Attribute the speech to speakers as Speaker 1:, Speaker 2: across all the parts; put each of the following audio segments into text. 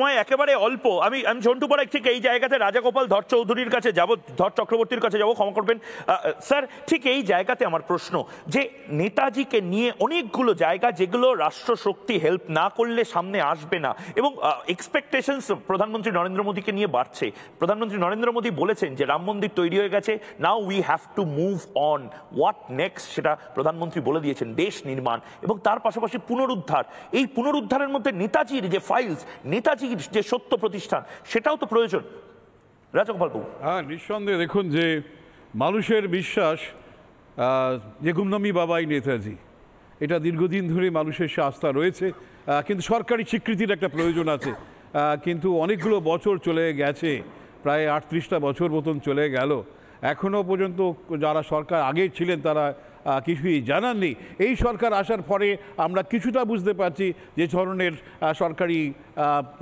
Speaker 1: সময় একেবারে অল্প আমি আমি ঝন্টু পরে ঠিক এই জায়গাতে রাজাগোপাল ধর চৌধুরীর কাছে যাব ধর চক্রবর্তীর কাছে যাব ক্ষমা করবেন স্যার ঠিক এই জায়গাতে আমার প্রশ্ন যে নেতাজিকে নিয়ে অনেকগুলো জায়গা যেগুলো রাষ্ট্রশক্তি হেল্প না করলে সামনে আসবে না এবং এক্সপেকটেশনস প্রধানমন্ত্রী নরেন্দ্র মোদীকে নিয়ে বাড়ছে প্রধানমন্ত্রী নরেন্দ্র মোদী বলেছেন যে রাম মন্দির তৈরি হয়ে গেছে now we have to move on what next সেটা প্রধানমন্ত্রী বলে দিয়েছেন দেশ নির্মাণ এবং তার পাশাপাশি পুনরুদ্ধার এই পুনরুদ্ধারের মধ্যে নেতাজির যে ফাইলস নেতাজি কি
Speaker 2: যে সত্য প্রতিষ্ঠান সেটাও তো প্রয়োজন রাজগোপালবাবু হ্যাঁ নিঃসন্দেহে দেখুন যে মানুষের বিশ্বাস যে গুমনামি বাবাই নেতাজি এটা দীর্ঘদিন ধরে মানুষের সে আস্থা রয়েছে কিন্তু সরকারি স্বীকৃতির একটা প্রয়োজন আছে কিন্তু অনেকগুলো বছর চলে গেছে প্রায় আটত্রিশটা বছর মতন চলে গেল এখনও পর্যন্ত যারা সরকার আগে ছিলেন তারা কিছুই জানাননি এই সরকার আসার পরে আমরা কিছুটা বুঝতে পারছি যে ধরনের সরকারি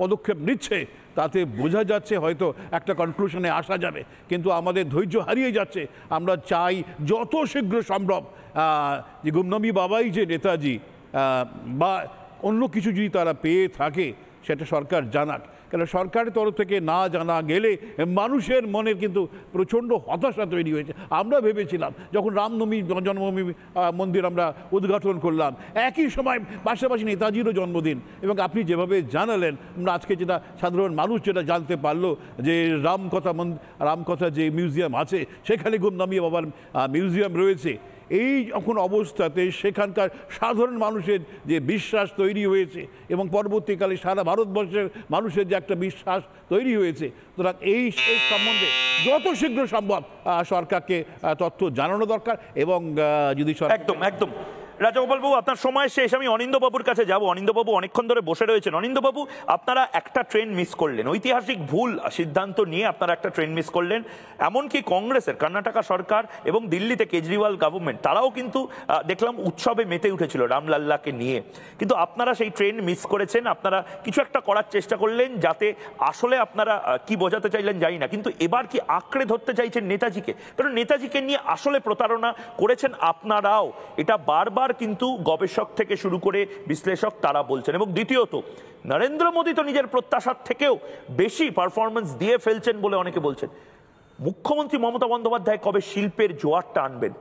Speaker 2: পদক্ষেপ নিচ্ছে তাতে বোঝা যাচ্ছে হয়তো একটা কনক্লুশনে আসা যাবে কিন্তু আমাদের ধৈর্য হারিয়ে যাচ্ছে আমরা চাই যত শীঘ্র সম্ভব যে গুমনামী বাবাই যে নেতাজি বা অন্য কিছু যদি তারা পেয়ে থাকে সেটা সরকার জানাক কেন সরকারের তরফ থেকে না জানা গেলে মানুষের মনের কিন্তু প্রচণ্ড হতাশা তৈরি হয়েছে আমরা ভেবেছিলাম যখন রামনবমী জন্মভূমি মন্দির আমরা উদ্ঘাটন করলাম একই সময় পাশাপাশি নেতাজিরও জন্মদিন এবং আপনি যেভাবে জানালেন আমরা আজকে যেটা সাধারণ মানুষ যেটা জানতে পারলো যে রামকথা রামকথা যে মিউজিয়াম আছে সেখানে গুমনামি বাবার মিউজিয়াম রয়েছে এই যখন অবস্থাতে সেখানকার সাধারণ মানুষের যে বিশ্বাস তৈরি হয়েছে এবং পরবর্তীকালে সারা ভারতবর্ষের মানুষের যে একটা বিশ্বাস তৈরি হয়েছে সুতরাং এই সম্বন্ধে যত শীঘ্র সম্ভব সরকারকে তথ্য জানানো দরকার এবং যদি একদম একদম রাজগোপালবাবু
Speaker 1: আপনার সময় শেষ আমি অনিন্দবাবুর কাছে যাব অনিন্দবাবু অনেকক্ষণ ধরে বসে রয়েছেন অনিন্দবাবু আপনারা একটা ট্রেন মিস করলেন ঐতিহাসিক ভুল সিদ্ধান্ত নিয়ে আপনারা একটা ট্রেন মিস করলেন এমনকি কংগ্রেসের কর্ণাটকা সরকার এবং দিল্লিতে কেজরিওয়াল গভর্নমেন্ট তারাও কিন্তু দেখলাম উৎসবে মেতে উঠেছিল রামলাল্লাকে নিয়ে কিন্তু আপনারা সেই ট্রেন মিস করেছেন আপনারা কিছু একটা করার চেষ্টা করলেন যাতে আসলে আপনারা কি বোঝাতে চাইলেন জানি না কিন্তু এবার কি আঁকড়ে ধরতে চাইছেন নেতাজিকে কারণ নেতাজিকে নিয়ে আসলে প্রতারণা করেছেন আপনারাও এটা বারবার কিন্তু গবেষক থেকে শুরু করে বিশ্লেষক তারা বলছেন এবং দ্বিতীয়ত নরেন্দ্র মোদী তো নিজের প্রত্যাশার থেকেও বেশি পারফরমেন্স দিয়ে ফেলছেন বলে অনেকে বলছেন মুখ্যমন্ত্রী মমতা বন্দ্যোপাধ্যায় কবে শিল্পের জোয়ারটা আনবেন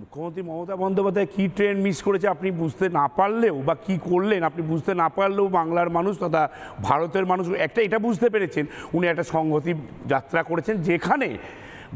Speaker 3: মুখ্যমন্ত্রী মমতা বন্দ্যোপাধ্যায় কী ট্রেন মিস করেছে আপনি বুঝতে না পারলেও বা কি করলেন আপনি বুঝতে না পারলেও বাংলার মানুষ তথা ভারতের মানুষ একটা এটা বুঝতে পেরেছেন উনি একটা সংহতি যাত্রা করেছেন যেখানে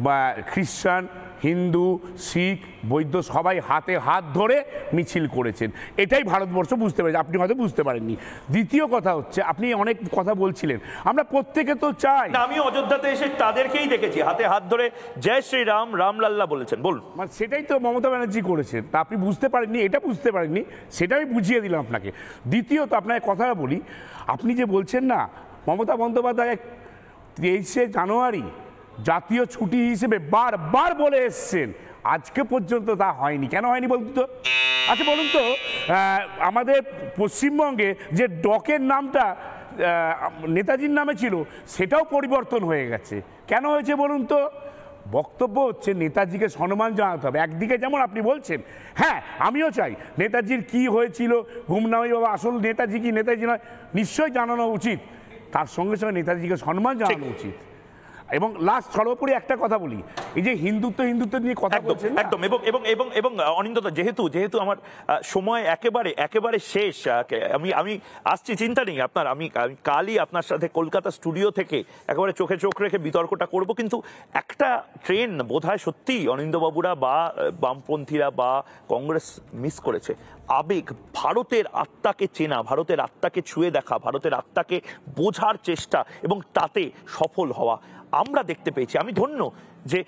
Speaker 3: বা খ্রিস্টান হিন্দু শিখ বৈদ্য সবাই হাতে হাত ধরে মিছিল করেছেন এটাই ভারতবর্ষ বুঝতে পেরেছে আপনি হয়তো বুঝতে পারেননি দ্বিতীয় কথা হচ্ছে আপনি অনেক কথা বলছিলেন আমরা প্রত্যেকে তো চাই আমি অযোধ্যাতে এসে তাদেরকেই দেখেছি হাতে হাত ধরে জয় শ্রী রাম রামলাল্লা বলেছেন বলুন মানে সেটাই তো মমতা ব্যানার্জি করেছেন তা আপনি বুঝতে পারেননি এটা বুঝতে পারেননি সেটা আমি বুঝিয়ে দিলাম আপনাকে দ্বিতীয়ত আপনার কথা বলি আপনি যে বলছেন না মমতা বন্দ্যোপাধ্যায় তেইশে জানুয়ারি জাতীয় ছুটি হিসেবে বারবার বলে এসছেন আজকে পর্যন্ত তা হয়নি কেন হয়নি বলুন তো আচ্ছা বলুন তো আমাদের পশ্চিমবঙ্গে যে ডকের নামটা নেতাজির নামে ছিল সেটাও পরিবর্তন হয়ে গেছে কেন হয়েছে বলুন তো বক্তব্য হচ্ছে নেতাজিকে সম্মান জানাতে হবে একদিকে যেমন আপনি বলছেন হ্যাঁ আমিও চাই নেতাজির কি হয়েছিল গুমনামি বাবা আসল নেতাজি কি নেতাজি নয় নিশ্চয়ই জানানো উচিত তার সঙ্গে সঙ্গে নেতাজিকে সম্মান জানানো উচিত এবং লাস্ট সর্বোপরি একটা কথা
Speaker 1: বলি এই যে হিন্দুত্ব হিন্দুত্ব নিয়ে কথা বলছেন একদম এবং এবং এবং এবং অনিন্দতা যেহেতু যেহেতু আমার সময় একেবারে একেবারে শেষ আমি আমি আসছি চিন্তা নেই আপনার আমি কালই আপনার সাথে কলকাতা স্টুডিও থেকে একেবারে চোখে চোখ রেখে বিতর্কটা করব কিন্তু একটা ট্রেন হয় সত্যি অনিন্দবাবুরা বা বামপন্থীরা বা কংগ্রেস মিস করেছে আবেগ ভারতের আত্মাকে চেনা ভারতের আত্মাকে ছুঁয়ে দেখা ভারতের আত্মাকে বোঝার চেষ্টা এবং তাতে সফল হওয়া আমরা দেখতে পেয়েছি আমি ধন্য যে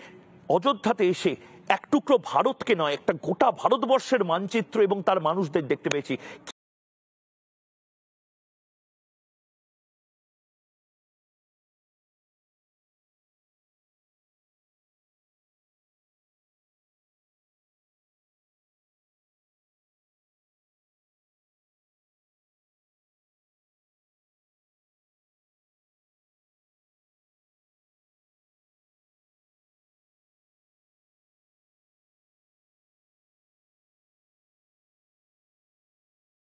Speaker 1: অযোধ্যাতে এসে এক টুকরো ভারতকে নয় একটা গোটা ভারতবর্ষের মানচিত্র এবং তার মানুষদের দেখতে পেয়েছি